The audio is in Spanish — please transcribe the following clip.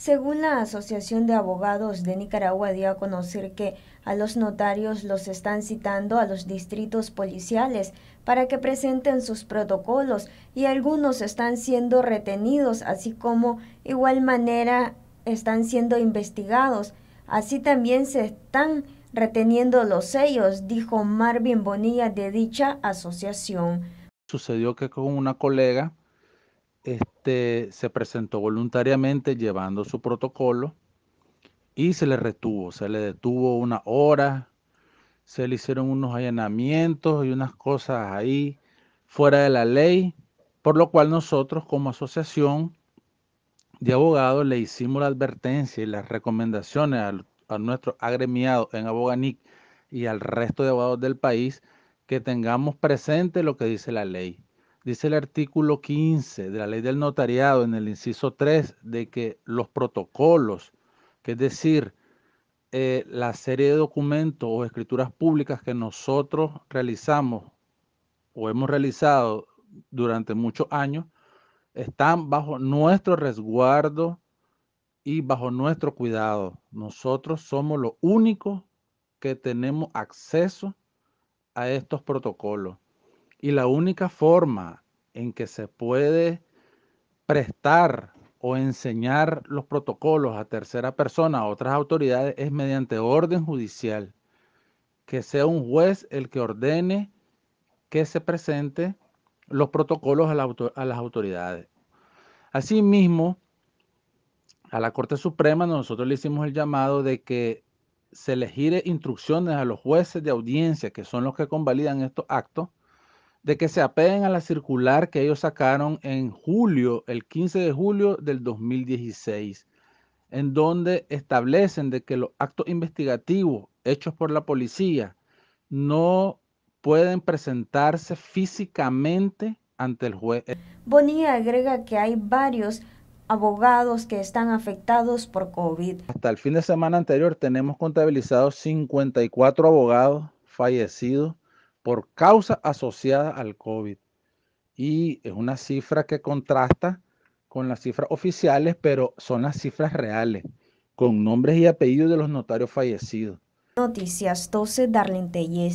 Según la Asociación de Abogados de Nicaragua dio a conocer que a los notarios los están citando a los distritos policiales para que presenten sus protocolos y algunos están siendo retenidos, así como igual manera están siendo investigados. Así también se están reteniendo los sellos, dijo Marvin Bonilla de dicha asociación. Sucedió que con una colega este, se presentó voluntariamente llevando su protocolo y se le retuvo, se le detuvo una hora, se le hicieron unos allanamientos y unas cosas ahí fuera de la ley, por lo cual nosotros como asociación de abogados le hicimos la advertencia y las recomendaciones a, nuestro agremiado en Aboganic y al resto de abogados del país que tengamos presente lo que dice la ley dice el artículo 15 de la ley del notariado en el inciso 3 de que los protocolos, que es decir, eh, la serie de documentos o escrituras públicas que nosotros realizamos o hemos realizado durante muchos años, están bajo nuestro resguardo y bajo nuestro cuidado. Nosotros somos los únicos que tenemos acceso a estos protocolos. Y la única forma en que se puede prestar o enseñar los protocolos a tercera persona, a otras autoridades, es mediante orden judicial. Que sea un juez el que ordene que se presenten los protocolos a, las autoridades. Asimismo, a la Corte Suprema nosotros le hicimos el llamado de que se les gire instrucciones a los jueces de audiencia, que son los que convalidan estos actos, de que se apeguen a la circular que ellos sacaron en julio, el 15 de julio del 2016, en donde establecen de que los actos investigativos hechos por la policía no pueden presentarse físicamente ante el juez. Eh. Bonilla agrega que hay varios abogados que están afectados por COVID. Hasta el fin de semana anterior tenemos contabilizados 54 abogados fallecidos por causa asociada al COVID. Y es una cifra que contrasta con las cifras oficiales, pero son las cifras reales, con nombres y apellidos de los notarios fallecidos. Noticias 12, Darlene